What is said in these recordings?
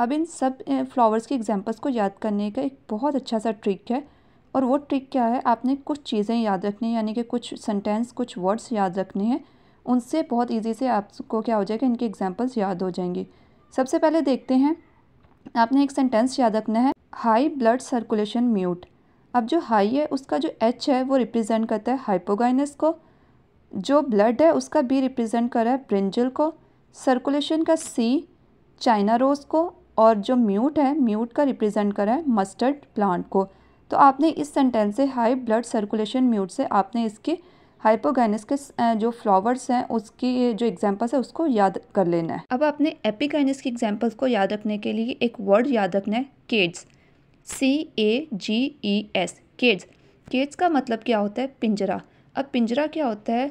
अब इन सब फ्लावर्स के एग्जांपल्स को याद करने का एक बहुत अच्छा सा ट्रिक है और वो ट्रिक क्या है आपने कुछ चीज़ें याद रखनी है यानी कि कुछ सेंटेंस कुछ वर्ड्स याद रखने हैं उनसे बहुत ईजी से आपको क्या हो जाएगा इनके एग्जाम्पल्स याद हो जाएंगे सबसे पहले देखते हैं आपने एक सेंटेंस याद रखना है हाई ब्लड सर्कुलेशन म्यूट अब जो हाई है उसका जो एच है वो रिप्रेजेंट करता है हाइपोगाइनस को जो ब्लड है उसका बी रिप्रेजेंट कर रहा है ब्रिंजल को सर्कुलेशन का सी चाइना रोज को और जो म्यूट है म्यूट का रिप्रेजेंट करा है मस्टर्ड प्लांट को तो आपने इस सेंटेंस से हाई ब्लड सर्कुलेशन म्यूट से आपने इसके हाइपोगाइनस के जो फ्लावर्स हैं उसकी जो एग्जांपल्स है उसको याद कर लेना है अब आपने एपिगाइनस की एग्जांपल्स को याद रखने के लिए एक वर्ड याद रखना है केड्स सी ए जी ई एस केड्स केड्स का मतलब क्या होता है पिंजरा अब पिंजरा क्या होता है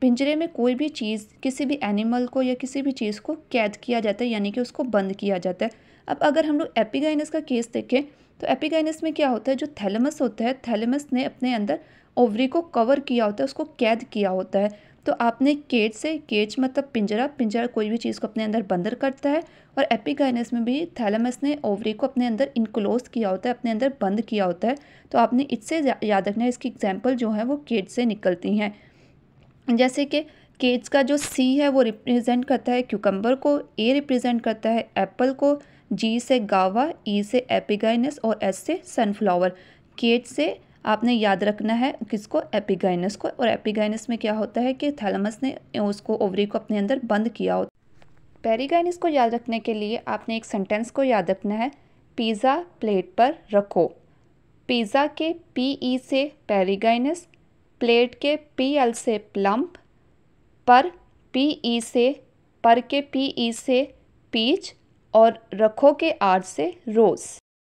पिंजरे में कोई भी चीज़ किसी भी एनिमल को या किसी भी चीज़ को कैद किया जाता है यानी कि उसको बंद किया जाता है अब अगर हम लोग एपिगाइनस का केस देखें तो एपिगाइनस में क्या होता है जो थैलेमस होता है थैलेमस ने अपने अंदर ओवरी को कवर किया होता है उसको कैद किया होता है तो आपने केज से केज मतलब पिंजरा पिंजरा कोई भी चीज़ को अपने अंदर बंदर करता है और एपिगाइनस में भी थैलेमस ने ओवरी को अपने अंदर इनक्लोज किया होता है अपने अंदर बंद किया होता है तो आपने इससे याद रखना है इसकी एग्जाम्पल जो है वो केज से निकलती हैं जैसे कि केज का जो सी है वो रिप्रेजेंट करता है क्यूकम्बर को ए रिप्रेजेंट करता है एप्पल को जी से गावा ई e से एपिगाइनस और एस से सनफ्लावर केज से आपने याद रखना है किसको एपिगाइनस को और एपिगाइनस में क्या होता है कि थैलमस ने उसको ओवरी को अपने अंदर बंद किया होता पेरीगाइनस को याद रखने के लिए आपने एक सेंटेंस को याद रखना है पिज़्ज़ा प्लेट पर रखो पिज़्ज़ा के पी ई e से पेरीगाइनस प्लेट के पी एल से प्लम्प पर पी ई से पर के पी ई से पीच और रखो के आर से रोज़